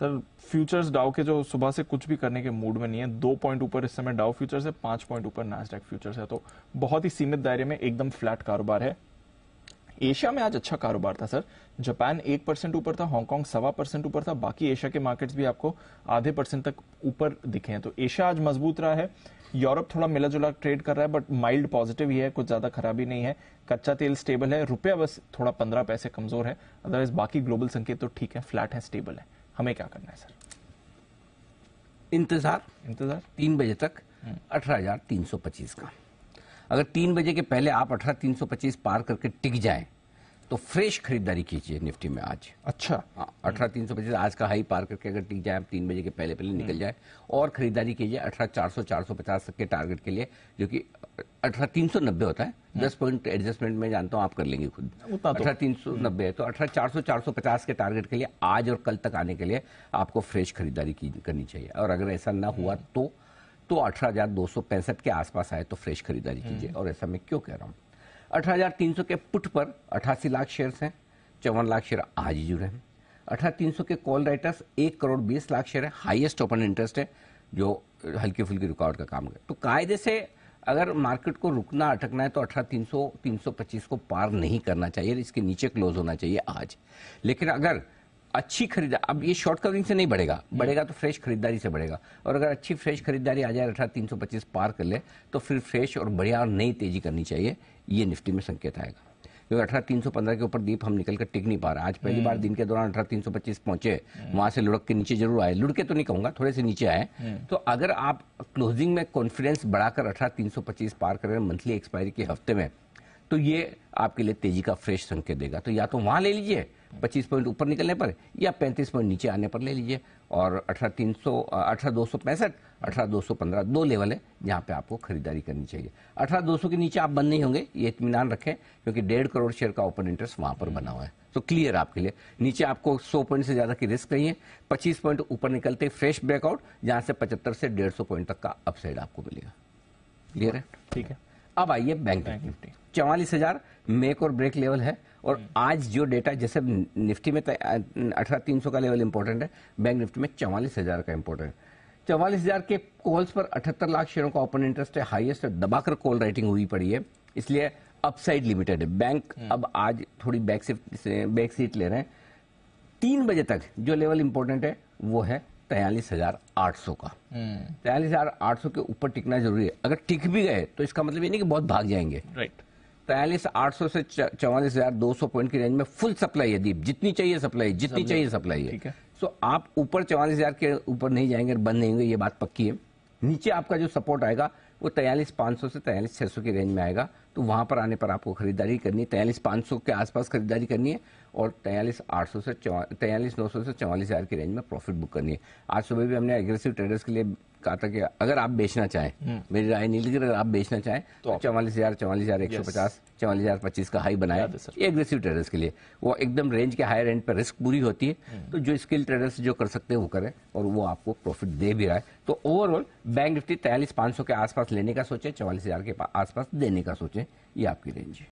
Sir futures डाउ के जो सुबह से कुछ भी करने के मूड में नहीं है दो पॉइंट ऊपर इस समय डाउ फ्यूचर्स है पांच पॉइंट ऊपर नास्डेक फ्यूचर्स है तो बहुत ही सीमित दायरे में एकदम फ्लैट कारोबार है एशिया में आज अच्छा कारोबार था सर जापान एक परसेंट ऊपर था हांगकांग सवा परसेंट ऊपर था बाकी एशिया के मार्केट्स भी आपको आधे परसेंट तक ऊपर दिखे हैं तो एशिया आज मजबूत रहा है यूरोप थोड़ा मिला जुला ट्रेड कर रहा है बट माइल्ड पॉजिटिव ही है कुछ ज्यादा खराबी नहीं है कच्चा तेल स्टेबल है रुपया बस थोड़ा पंद्रह पैसे कमजोर है अदरवाइज बाकी ग्लोबल संकेत तो ठीक है फ्लैट है स्टेबल है हमें क्या करना है सर इंतजार इंतजार तीन बजे तक हम्म। अठारह हजार तीन सौ पच्चीस का अगर तीन बजे के पहले आप अठारह तीन सौ पच्चीस पार करके टिक जाए तो फ्रेश खरीदारी कीजिए निफ्टी में आज अच्छा हाँ, अठारह तीन सौ पच्चीस आज का हाई पार करके अगर टिक जाए आप तीन बजे के पहले पहले निकल हम्म। जाए और खरीदारी कीजिए अठारह चार सौ चार सौ पचास तक के टारगेट के लिए जो कि अठारह तीन सौ नब्बे होता है हाँ। दस पॉइंट एडजस्टमेंट में जानता हूँ आप कर लेंगे खुद तो। अठारह तीन सौ हम्म। नब्बे है तो अठारह चार सौ चार सौ पचास के टारगेट के लिए आज और कल तक आने के लिए आपको फ्रेश खरीदारी करनी चाहिए और अगर ऐसा ना हुआ हम्म। तो, तो अठारह हजार दो सौ पैंसठ के आसपास आए तो फ्रेश खरीदारी कीजिए और ऐसा मैं क्यों कह रहा हूँ अठारह के पुट पर अठासी लाख शेयर हैं चौवन लाख शेयर आज ही जुड़े हैं अठारह तीन के कॉल राइटर्स एक करोड़ बीस लाख शेयर है हाईएस्ट ओपन इंटरेस्ट है जो हल्की फुल्की रुकावट का काम है तो कायदे से अगर मार्केट को रुकना अटकना है तो अठारह तीन सौ को पार नहीं करना चाहिए इसके नीचे क्लोज होना चाहिए आज लेकिन अगर अच्छी खरीदा अब ये शॉर्ट कवरिंग से नहीं बढ़ेगा हम्म। बढ़ेगा तो फ्रेश खरीदारी से बढ़ेगा और अगर अच्छी फ्रेश खरीदारी आ जाए अठारह तीन सौ पच्चीस पार कर ले तो फिर फ्रेश और बढ़िया और नई तेजी करनी चाहिए ये निफ्टी में संकेत आएगा क्योंकि अठारह तीन सौ पंद्रह के ऊपर दीप हम निकल कर टिक नहीं पा रहे आज पहली बार हम्म। दिन के दौरान अठारह तीन सौ पच्चीस पहुंचे हम्म। वहां से लुढ़क के नीचे जरूर आए लुढ़के तो नहीं कहूंगा थोड़े से नीचे आए तो अगर आप क्लोजिंग में कॉन्फिडेंस बढ़ाकर अठारह तीन सौ पच्चीस पार करें मंथली एक्सपायरी के हफ्ते में तो ये आपके लिए तेजी का फ्रेश संकेत देगा तो या तो वहां ले लीजिए 25 पॉइंट ऊपर निकलने पर या 35 पॉइंट नीचे आने पर ले लीजिए और अठारह तीन सौ अठारह दो सौ पैंसठ अठारह दो सौ पंद्रह दो लेवल है जहां पे आपको खरीदारी करनी चाहिए अठारह दो सौ के नीचे आप बंद नहीं होंगे ये इतमान रखें क्योंकि डेढ़ करोड़ शेयर का ओपन इंटरेस्ट वहां पर बना हुआ है तो क्लियर आपके लिए नीचे आपको सौ पॉइंट से ज़्यादा की रिस्क नहीं है पच्चीस पॉइंट ऊपर निकलते फ्रेश ब्रेकआउट जहां से पचहत्तर से डेढ़ सौ पॉइंट तक का अपसाइड आपको मिलेगा क्लियर है ठीक है अब आइए बैंक निफ्टी चौवालीस हजार मेक और ब्रेक लेवल है और हम्म। आज जो डेटा जैसे निफ्टी में अठारह तीन सौ का लेवल इंपॉर्टेंट है बैंक निफ्टी में चौवालीस हजार का इंपॉर्टेंट है चौवालीस हजार के कॉल्स पर अठहत्तर लाख शेयरों का ओपन इंटरेस्ट है हाईएस्ट दबाकर कॉल राइटिंग हुई पड़ी है इसलिए अपसाइड लिमिटेड है बैंक हम्म। अब आज थोड़ी बैक बैक सीट ले रहे हैं तीन बजे तक जो लेवल इंपॉर्टेंट है वो है तैयलीस हजार आठ सौ का हम्म। तैयलीस हजार आठ सौ के ऊपर टिकना जरूरी है अगर टिक भी गए तो इसका मतलब ये नहीं कि बहुत भाग जाएंगे राइट right. बयालीस आठ सौ से चौवालीस हजार दो सौ पॉइंट की रेंज में फुल सप्लाई है दीप जितनी चाहिए सप्लाई जितनी चाहिए सप्लाई है ठीक है सो आप ऊपर चौवालीस हजार के ऊपर नहीं जाएंगे बंद नहीं होंगे ये बात पक्की है नीचे आपका जो सपोर्ट आएगा वो तैयलीस पांच सौ से तैयलीस छह सौ की रेंज में आएगा तो वहां पर आने पर आपको खरीदारी करनी है तैयलीस पांच सौ के आसपास खरीदारी करनी है और तैयलीस आठ सौ से तैयलीस नौ सौ से चौवालीस हज़ार की रेंज में प्रॉफिट बुक करनी है आज सुबह भी हमने एग्रेसिव ट्रेडर्स के लिए कहा था कि अगर आप बेचना चाहें हम्म। मेरी राय नहीं लेकिन अगर आप बेचना चाहें तो चौवालीस हजार चौवालीस हजार एक सौ पचास चौवालीस हजार पच्चीस का हाई बनाया ये एग्रेसिव ट्रेडर्स के लिए वो एकदम रेंज के हायर एंड पर रिस्क पूरी होती है हम्म। तो जो स्किल ट्रेडर्स जो कर सकते हैं वो करें और वो आपको प्रॉफिट दे भी रहा है तो ओवरऑल बैंक निफ्टी तैयलीस पाँच सौ के आसपास लेने का सोचे चौवालीस हजार के आसपास देने का सोचे ये आपकी रेंज है